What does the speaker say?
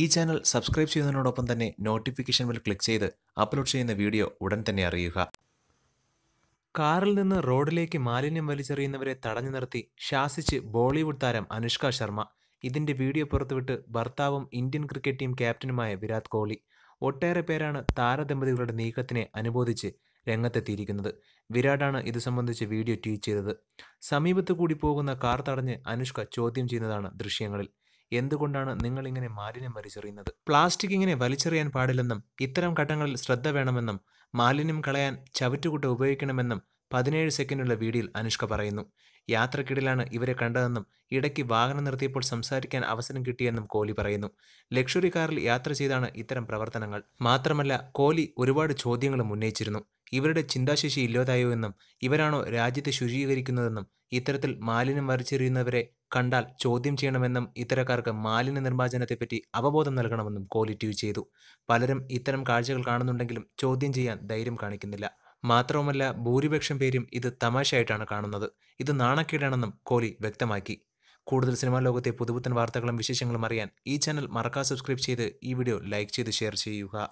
ഈ channel subscribe ചെയ്യുന്നതിനോടൊപ്പം തന്നെ നോട്ടിഫിക്കേഷൻ ബെൽ ക്ലിക്ക് ചെയ്ത് അപ്ലോഡ് ചെയ്യുന്ന വീഡിയോ ഉടൻ തന്നെ അറിയുക കാറിൽ നിന്ന് റോഡിലേക്ക് മാലിന്യം വലിച്ചെറിയുന്നവരെ തടഞ്ഞു നിർത്തി ശാസിച്ച് ബോളിവുഡ് താരം അനുഷ്ക ശർമ്മ ഇതിന്റെ വീഡിയോ പുറത്തുവിട്ട് ഭർത്താവും ഇന്ത്യൻ ക്രിക്കറ്റ് ടീം ക്യാപ്റ്റനുമായ വിരാട് കോഹ്ലി ഒട്ടേറെ പേരാണ് താരദമ്പതികളുടെ നീക്കത്തിനെ അനുബോധിച്ച് രംഗത്തെത്തിയിരിക്കുന്നത് വിരാടാണ് ഇത് സംബന്ധിച്ച് വീഡിയോ ട്വീറ്റ് ചെയ്തത് സമീപത്തു കൂടി പോകുന്ന കാർ തടഞ്ഞ് അനുഷ്ക ചോദ്യം ചെയ്യുന്നതാണ് ദൃശ്യങ്ങളിൽ എന്തുകൊണ്ടാണ് നിങ്ങൾ ഇങ്ങനെ മാലിന്യം വലിച്ചെറിയുന്നത് പ്ലാസ്റ്റിക് ഇങ്ങനെ വലിച്ചെറിയാൻ പാടില്ലെന്നും ഇത്തരം ഘട്ടങ്ങളിൽ ശ്രദ്ധ വേണമെന്നും മാലിന്യം കളയാൻ ചവറ്റുകുട്ട ഉപയോഗിക്കണമെന്നും പതിനേഴ് സെക്കൻഡുള്ള വീഡിയോയിൽ അനുഷ്ക പറയുന്നു യാത്രക്കിടയിലാണ് ഇവരെ കണ്ടതെന്നും ഇടയ്ക്ക് വാഹനം നിർത്തിയപ്പോൾ സംസാരിക്കാൻ അവസരം കിട്ടിയെന്നും കോലി പറയുന്നു ലക്ഷറി കാറിൽ യാത്ര ചെയ്താണ് ഇത്തരം പ്രവർത്തനങ്ങൾ മാത്രമല്ല കോലി ഒരുപാട് ചോദ്യങ്ങളും ഉന്നയിച്ചിരുന്നു ഇവരുടെ ചിന്താശേഷി ഇല്ലാതായോ എന്നും ഇവരാണോ രാജ്യത്തെ ശുചീകരിക്കുന്നതെന്നും ഇത്തരത്തിൽ മാലിന്യം വരച്ചെറിയുന്നവരെ കണ്ടാൽ ചോദ്യം ചെയ്യണമെന്നും ഇത്തരക്കാർക്ക് മാലിന്യ നിർമ്മാർജ്ജനത്തെപ്പറ്റി അവബോധം നൽകണമെന്നും കോലി ട്വീറ്റ് ചെയ്തു പലരും ഇത്തരം കാഴ്ചകൾ കാണുന്നുണ്ടെങ്കിലും ചോദ്യം ചെയ്യാൻ ധൈര്യം കാണിക്കുന്നില്ല മാത്രവുമല്ല ഭൂരിപക്ഷം പേരും ഇത് തമാശയായിട്ടാണ് കാണുന്നത് ഇത് നാണക്കേടാണെന്നും കോലി വ്യക്തമാക്കി കൂടുതൽ സിനിമാ ലോകത്തെ പുതുപുത്തൻ വാർത്തകളും വിശേഷങ്ങളും അറിയാൻ ഈ ചാനൽ മറക്കാതെ സബ്സ്ക്രൈബ് ചെയ്ത് ഈ വീഡിയോ ലൈക്ക് ചെയ്ത് ഷെയർ ചെയ്യുക